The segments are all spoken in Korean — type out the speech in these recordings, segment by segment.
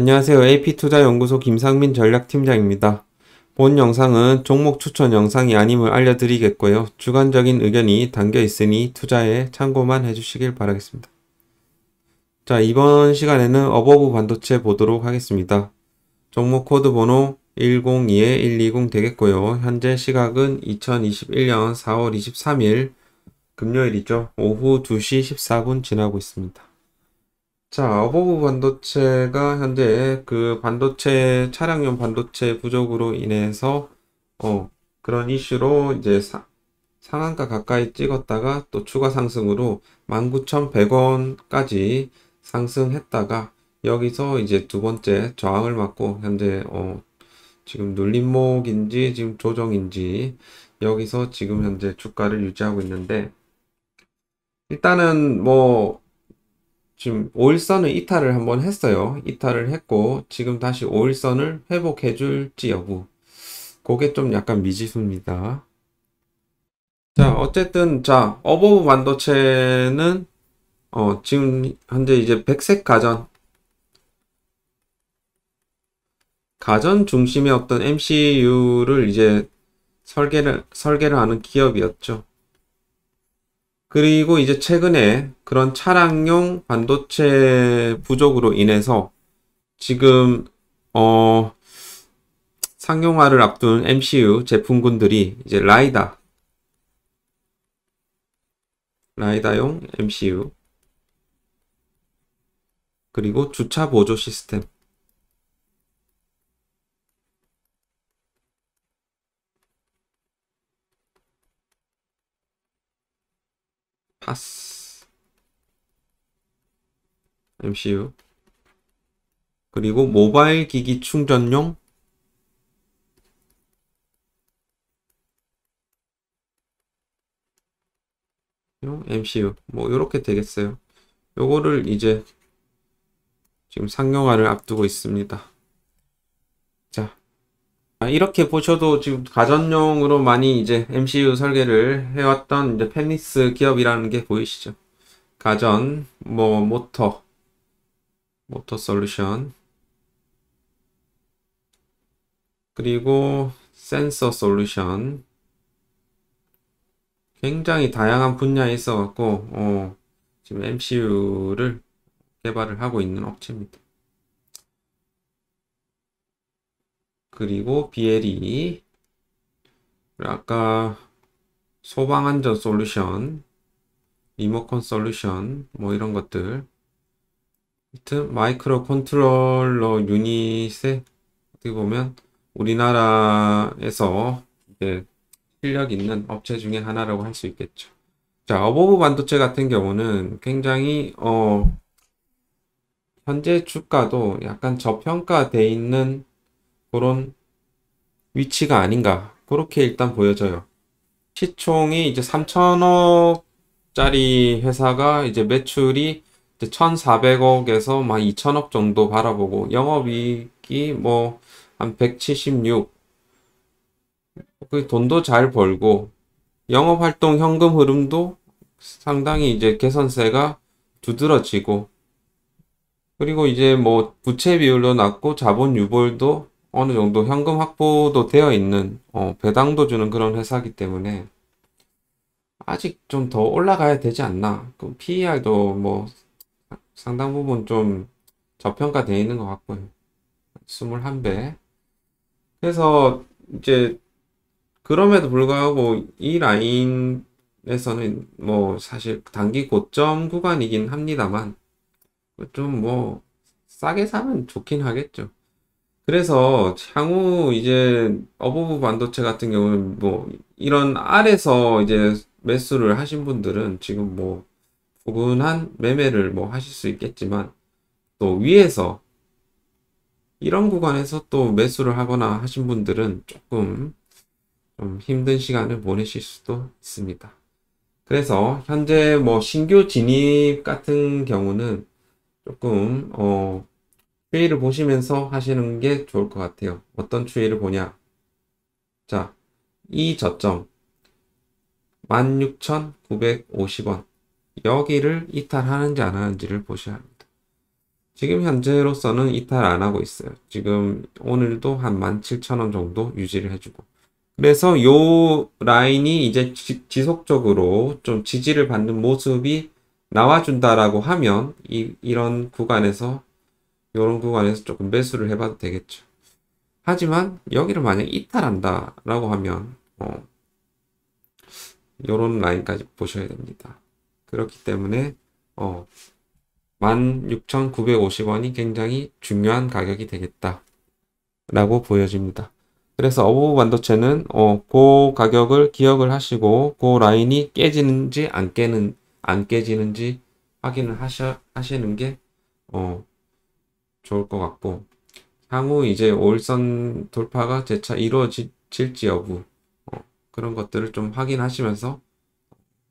안녕하세요. AP투자연구소 김상민 전략팀장입니다. 본 영상은 종목 추천 영상이 아님을 알려드리겠고요. 주관적인 의견이 담겨 있으니 투자에 참고만 해주시길 바라겠습니다. 자, 이번 시간에는 어버브 반도체 보도록 하겠습니다. 종목 코드 번호 102-120 되겠고요. 현재 시각은 2021년 4월 23일 금요일이죠. 오후 2시 14분 지나고 있습니다. 자, 어버브 반도체가 현재 그 반도체 차량용 반도체 부족으로 인해서 어, 그런 이슈로 이제 사, 상한가 가까이 찍었다가 또 추가 상승으로 19,100원까지 상승했다가 여기서 이제 두 번째 저항을 맞고 현재 어, 지금 눌림목인지 지금 조정인지 여기서 지금 현재 주가를 유지하고 있는데 일단은 뭐 지금 5일선을 이탈을 한번 했어요. 이탈을 했고 지금 다시 5일선을 회복해 줄지 여부 그게 좀 약간 미지수입니다. 자 어쨌든 자 어버브 반도체는 어 지금 현재 이제 백색 가전 가전 중심의 어떤 MCU를 이제 설계를 설계를 하는 기업이었죠. 그리고 이제 최근에 그런 차량용 반도체 부족으로 인해서 지금 어 상용화를 앞둔 MCU 제품군들이 이제 라이다 라이다용 MCU 그리고 주차 보조 시스템 파스 MCU 그리고 모바일 기기 충전용 MCU 뭐 이렇게 되겠어요 요거를 이제 지금 상용화를 앞두고 있습니다 자 이렇게 보셔도 지금 가전용으로 많이 이제 MCU 설계를 해왔던 이제 펜닉스 기업이라는 게 보이시죠? 가전, 뭐 모터, 모터 솔루션, 그리고 센서 솔루션 굉장히 다양한 분야에 있어 갖고 어, 지금 MCU를 개발을 하고 있는 업체입니다. 그리고 BLE 아까 소방안전 솔루션 리모컨 솔루션 뭐 이런 것들 하여튼 마이크로 컨트롤러 유닛에 어떻게 보면 우리나라에서 이제 실력 있는 업체 중에 하나라고 할 수 있겠죠. 자, 어버브 반도체 같은 경우는 굉장히 어 현재 주가도 약간 저평가돼 있는 그런 위치가 아닌가 그렇게 일단 보여져요. 시총이 이제 3천억짜리 회사가 이제 매출이 이제 1,400억에서 막 2천억 정도 바라보고 영업이익이 뭐 한 176. 그 돈도 잘 벌고 영업활동 현금 흐름도 상당히 이제 개선세가 두드러지고 그리고 이제 뭐 부채 비율도 낮고 자본 유보율도 어느 정도 현금 확보도 되어 있는 어, 배당도 주는 그런 회사기 때문에 아직 좀 더 올라가야 되지 않나. 그 PER도 뭐 상당 부분 좀 저평가되어 있는 것 같고요. 21배. 그래서 이제 그럼에도 불구하고 이 라인에서는 뭐 사실 단기 고점 구간이긴 합니다만 좀 뭐 싸게 사면 좋긴 하겠죠. 그래서 향후 이제 어부부 반도체 같은 경우는 뭐 이런 아래서 이제 매수를 하신 분들은 지금 뭐 부근한 매매를 뭐 하실 수 있겠지만 또 위에서 이런 구간에서 또 매수를 하거나 하신 분들은 조금 좀 힘든 시간을 보내실 수도 있습니다. 그래서 현재 뭐 신규 진입 같은 경우는 조금 어 회의를 보시면서 하시는 게 좋을 것 같아요. 어떤 추이를 보냐. 자, 이 저점 16,950원 여기를 이탈하는지 안 하는지를 보셔야 합니다. 지금 현재로서는 이탈 안 하고 있어요. 지금 오늘도 한 17,000원 정도 유지를 해주고 그래서 요 라인이 이제 지, 속적으로좀 지지를 받는 모습이 나와준다라고 하면 이, 이런 구간에서 이런 구간에서 조금 매수를 해봐도 되겠죠. 하지만 여기를 만약 이탈한다라고 하면 어, 이런 라인까지 보셔야 됩니다. 그렇기 때문에 어, 16,950원이 굉장히 중요한 가격이 되겠다 라고 보여집니다. 그래서 어부 반도체는 어, 그 가격을 기억을 하시고 그 라인이 깨지는지 안 깨는 안 깨지는지 확인을 하셔, 하시는 게 어, 좋을 것 같고 향후 이제 올선 돌파가 재차 이루어질지 여부 어, 그런 것들을 좀 확인하시면서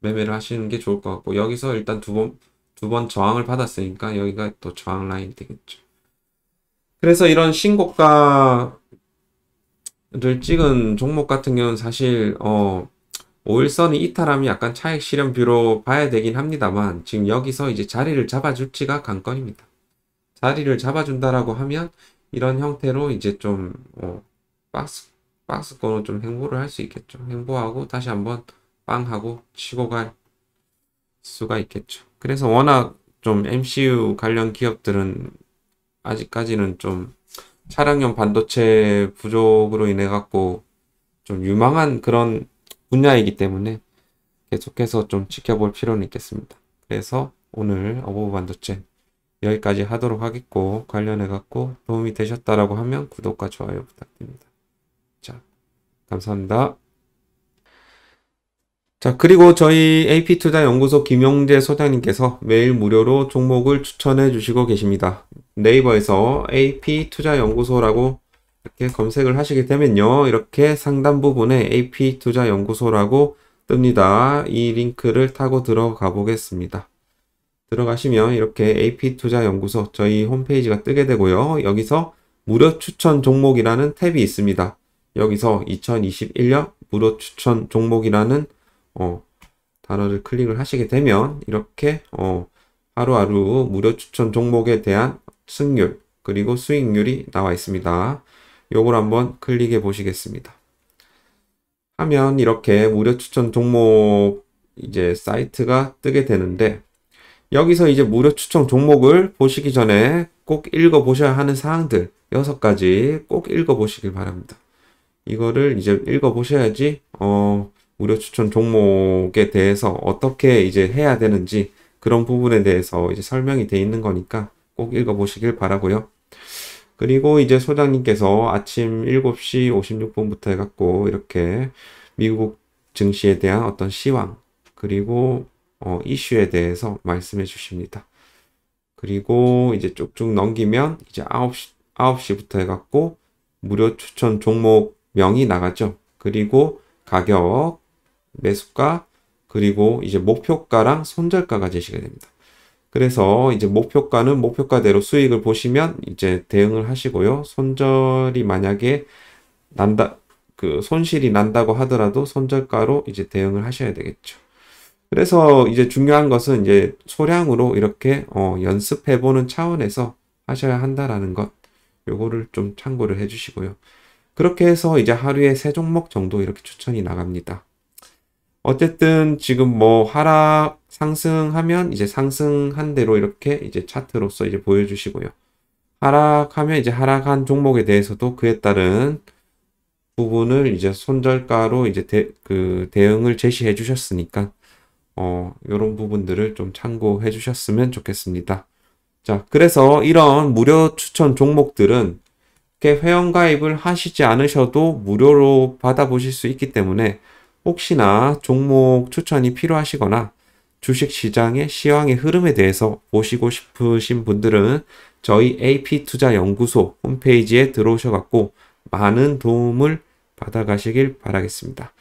매매를 하시는 게 좋을 것 같고 여기서 일단 두 번 두 번 저항을 받았으니까 여기가 또 저항 라인이 되겠죠. 그래서 이런 신고가를 찍은 종목 같은 경우는 사실 어 5일선이 이탈하면 약간 차익 실현 뷰로 봐야 되긴 합니다만 지금 여기서 이제 자리를 잡아줄지가 관건입니다. 자리를 잡아준다라고 하면 이런 형태로 이제 좀 어, 박스 박스권으로 좀 행보를 할 수 있겠죠. 행보하고 다시 한번 빵 하고 치고 갈 수가 있겠죠. 그래서 워낙 좀 MCU 관련 기업들은 아직까지는 좀 차량용 반도체 부족으로 인해 갖고 좀 유망한 그런 분야이기 때문에 계속해서 좀 지켜볼 필요는 있겠습니다. 그래서 오늘 어버브 반도체 여기까지 하도록 하겠고 관련해 갖고 도움이 되셨다라고 하면 구독과 좋아요 부탁드립니다. 자, 감사합니다. 자, 그리고 저희 AP투자연구소 김용재 소장님께서 매일 무료로 종목을 추천해 주시고 계십니다. 네이버에서 AP투자연구소라고 이렇게 검색을 하시게 되면요. 이렇게 상단 부분에 AP투자연구소라고 뜹니다. 이 링크를 타고 들어가 보겠습니다. 들어가시면 이렇게 AP투자연구소 저희 홈페이지가 뜨게 되고요. 여기서 무료 추천 종목이라는 탭이 있습니다. 여기서 2021년 무료 추천 종목이라는 어, 단어를 클릭을 하시게 되면 이렇게 어, 하루하루 무료 추천 종목에 대한 승률 그리고 수익률이 나와 있습니다. 요걸 한번 클릭해 보시겠습니다. 하면 이렇게 무료 추천 종목 이제 사이트가 뜨게 되는데 여기서 이제 무료 추천 종목을 보시기 전에 꼭 읽어보셔야 하는 사항들 여섯 가지 꼭 읽어보시길 바랍니다. 이거를 이제 읽어보셔야지 어, 무료 추천 종목에 대해서 어떻게 이제 해야 되는지 그런 부분에 대해서 이제 설명이 돼 있는 거니까 꼭 읽어보시길 바라고요. 그리고 이제 소장님께서 아침 7시 56분부터 해갖고 이렇게 미국 증시에 대한 어떤 시황 그리고 어, 이슈에 대해서 말씀해 주십니다. 그리고 이제 쭉쭉 넘기면 이제 9시, 9시부터 해갖고 무료 추천 종목 명이 나가죠. 그리고 가격, 매수가, 그리고 이제 목표가랑 손절가가 제시가 됩니다. 그래서 이제 목표가는 목표가대로 수익을 보시면 이제 대응을 하시고요. 손절이 만약에 난다, 그 손실이 난다고 하더라도 손절가로 이제 대응을 하셔야 되겠죠. 그래서 이제 중요한 것은 이제 소량으로 이렇게 어, 연습해보는 차원에서 하셔야 한다라는 것. 요거를 좀 참고를 해주시고요. 그렇게 해서 이제 하루에 세 종목 정도 이렇게 추천이 나갑니다. 어쨌든 지금 뭐 하락 상승하면 이제 상승한 대로 이렇게 이제 차트로서 이제 보여주시고요. 하락하면 이제 하락한 종목에 대해서도 그에 따른 부분을 이제 손절가로 이제 대, 그 대응을 제시해 주셨으니까 어, 이런 부분들을 좀 참고해 주셨으면 좋겠습니다. 자, 그래서 이런 무료 추천 종목들은 이렇게 회원 가입을 하시지 않으셔도 무료로 받아보실 수 있기 때문에 혹시나 종목 추천이 필요하시거나 주식 시장의 시황의 흐름에 대해서 보시고 싶으신 분들은 저희 AP투자연구소 홈페이지에 들어오셔 갖고 많은 도움을 받아가시길 바라겠습니다.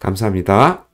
감사합니다.